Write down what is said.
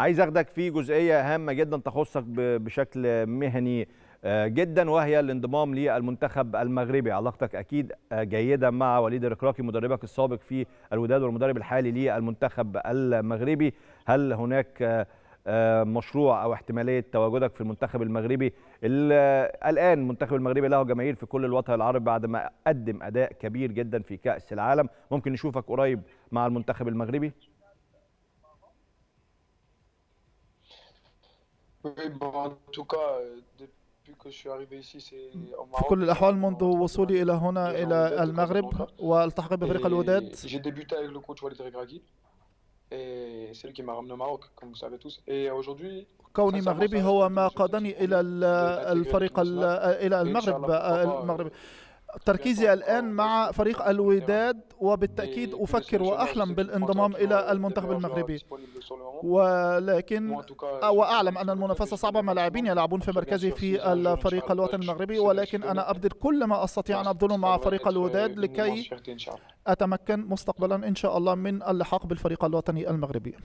عايز اخدك في جزئيه هامه جدا تخصك بشكل مهني آه، جدا وهي الانضمام للمنتخب المغربي علاقتك اكيد آه، جيده مع وليد الركراكي مدربك السابق في الوداد والمدرب الحالي للمنتخب المغربي هل هناك آه، مشروع او احتماليه تواجدك في المنتخب المغربي الان المنتخب المغربي له جماهير في كل الوطن العربي بعد ما قدم اداء كبير جدا في كاس العالم ممكن نشوفك قريب مع المنتخب المغربي Oui, bon, en tout cas, depuis que je suis arrivé ici, c'est au Maroc. كل الأحوال منذ وصولي إلى هنا إلى المغرب والتحق بفريق الوداد. J'ai débuté avec le coach Walid Regragui. Et c'est lui qui m'a ramené au Maroc, comme vous savez tous. Et aujourd'hui, كوني مغربي هو ما قادني الى الفريق الى المغرب المغرب تركيزي الآن مع فريق الوداد وبالتأكيد أفكر وأحلم بالانضمام إلى المنتخب المغربي ولكن وأعلم أن المنافسة صعبة ملاعبين يلعبون في مركزي في الفريق الوطني المغربي ولكن أنا أبذل كل ما أستطيع أن أبذله مع فريق الوداد لكي أتمكن مستقبلا إن شاء الله من اللحاق بالفريق الوطني المغربي